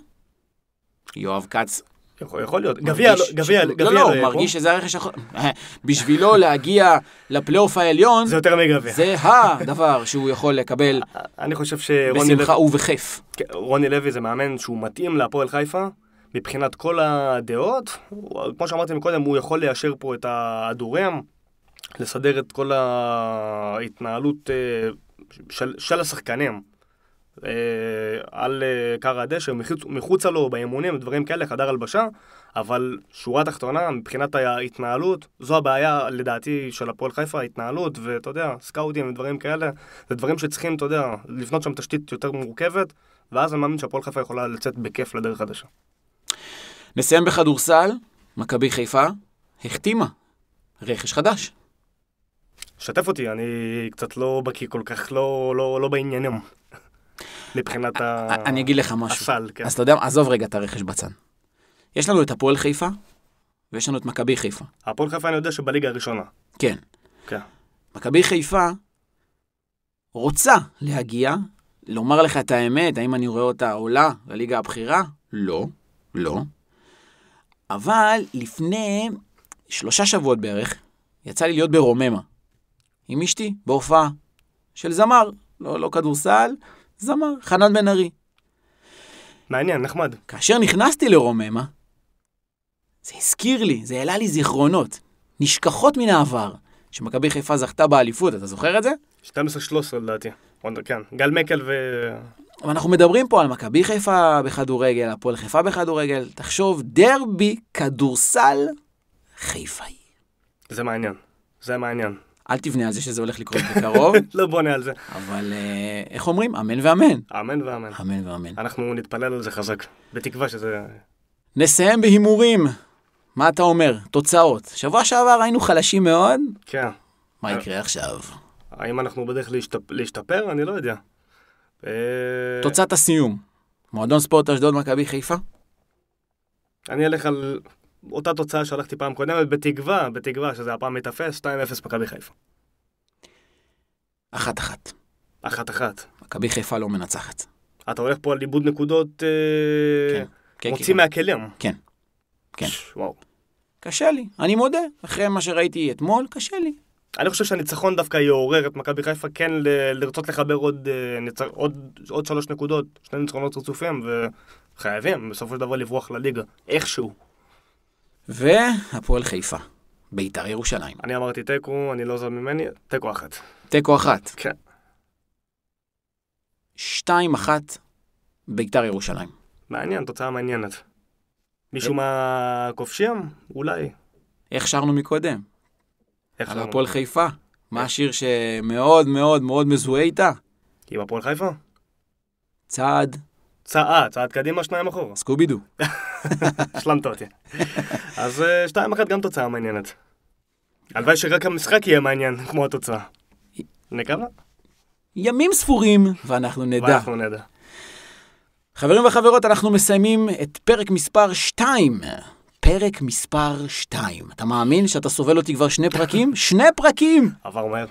יואב כץ יכול, יכול להיות. גביע, לא- גביע, לא, גביע. לא, לא, הוא מרגיש שזה הרכש האחרון. בשבילו להגיע לפלייאוף העליון, זה יותר מגביע. זה הדבר שהוא יכול לקבל אני חושב שרוני בשמחה ובכיף. כן, רוני לוי זה מאמן שהוא מתאים להפועל חיפה. מבחינת כל הדעות, כמו שאמרתי קודם, הוא יכול ליישר פה את הדורם, לסדר את כל ההתנהלות אה, של השחקנים. אה, על אה, כר הדשא, מחוצה לו, באימונים, דברים כאלה, חדר הלבשה, אבל שורה תחתונה, מבחינת ההתנהלות, זו הבעיה לדעתי של הפועל חיפה, ההתנהלות, ואתה יודע, סקאוטים ודברים כאלה, זה דברים שצריכים, אתה יודע, לבנות שם תשתית יותר מורכבת, ואז אני מאמין שהפועל חיפה יכולה לצאת בכיף לדרך חדשה. נסיים בכדורסל, מכבי חיפה החתימה רכש חדש. שתף אותי, אני קצת לא בקיא כל כך, לא, לא, לא בעניינים. מבחינת הסל. אני אגיד לך משהו. כן. אז אתה יודע, עזוב רגע את הרכש בצד. יש לנו את הפועל חיפה, ויש לנו את מכבי חיפה. הפועל חיפה אני יודע שבליגה הראשונה. כן. כן. מכבי חיפה רוצה להגיע, לומר לך את האמת, האם אני רואה אותה עולה לליגה הבכירה? לא, לא. אבל לפני שלושה שבועות בערך, יצא לי להיות ברוממה. עם אשתי, בהופעה של זמר, לא, לא כדורסל, זמר, חנן בן ארי. מעניין, נחמד. כאשר נכנסתי לרוממה, זה הזכיר לי, זה העלה לי זיכרונות, נשכחות מן העבר, שמכבי חיפה זכתה באליפות, אתה זוכר את זה? 12-13 לדעתי, כן, גל מקל ו... אבל אנחנו מדברים פה על מכבי חיפה בכדורגל, הפועל חיפה בכדורגל, תחשוב, דרבי כדורסל חיפאי. זה מעניין, זה מעניין. אל תבנה על זה שזה הולך לקרות בקרוב. לא בונה על זה. אבל אה, איך אומרים? אמן ואמן. אמן ואמן. אמן ואמן. אנחנו נתפלל על זה חזק, בתקווה שזה... נסיים בהימורים. מה אתה אומר? תוצאות. שבוע שעבר היינו חלשים מאוד. כן. מה יקרה עכשיו? האם אנחנו בדרך להשתפר? אני לא יודע. אה, תוצאת הסיום. מועדון ספורט אשדוד מכבי חיפה? אני אלך על אותה תוצאה שהלכתי פעם קודמת, בתקווה, בתקווה שזה הפעם ייתפס, 2-0 מכבי חיפה. אחת-אחת. אחת-אחת. מכבי חיפה לא מנצחת. אתה הולך פה על איבוד נקודות, אה, כן, אה, מוציא כן. מהכלים. כן. כן. ש, וואו. קשה לי, אני מודה, אחרי מה שראיתי אתמול, קשה לי. אני חושב שהניצחון דווקא יעורר את מכבי חיפה כן ל- לרצות לחבר עוד, אה, ניצ... עוד, עוד שלוש נקודות, שני ניצחונות רצופים, וחייבים בסופו של דבר לברוח לליגה, איכשהו. והפועל חיפה, בית"ר ירושלים. אני אמרתי תיקו, אני לא זול ממני, תיקו אחת. תיקו אחת. כן. 2-1, בית"ר ירושלים. מעניין, תוצאה מעניינת. מישהו מהכובשים? אולי. איך שרנו מקודם? איך שרנו? על הפועל חיפה. מה כן. השיר שמאוד מאוד מאוד מזוהה איתה? עם הפועל חיפה? צעד. צעד, צעד קדימה, שניים אחורה. סקובי דו. השלמת אותי. אז 2-1 אה, גם תוצאה מעניינת. הלוואי שרק המשחק יהיה מעניין, כמו התוצאה. נקווה. ימים ספורים, ואנחנו נדע. ואנחנו נדע. חברים וחברות, אנחנו מסיימים את פרק מספר 2. פרק מספר 2. אתה מאמין שאתה סובל אותי כבר שני פרקים? שני פרקים! עבר מהר.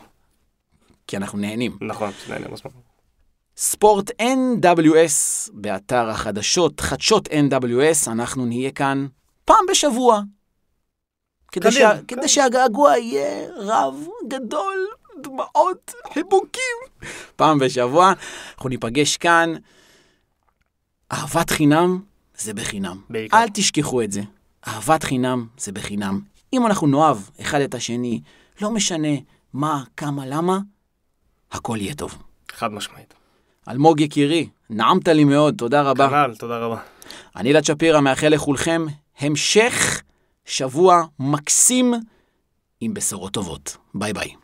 כי אנחנו נהנים. נכון, נהנים מספיק. ספורט NWS, באתר החדשות, חדשות NWS, אנחנו נהיה כאן פעם בשבוע. כדי, כן. שהגעגוע יהיה רב, גדול, דמעות, חיבוקים. פעם בשבוע, אנחנו ניפגש כאן. אהבת חינם זה בחינם. בעיקר. אל תשכחו את זה. אהבת חינם זה בחינם. אם אנחנו נאהב אחד את השני, לא משנה מה, כמה, למה, הכל יהיה טוב. חד משמעית. אלמוג יקירי, נעמת לי מאוד, תודה רבה. כלל, תודה רבה. אני אלעד שפירא מאחל לכולכם המשך שבוע מקסים עם בשורות טובות. ביי ביי.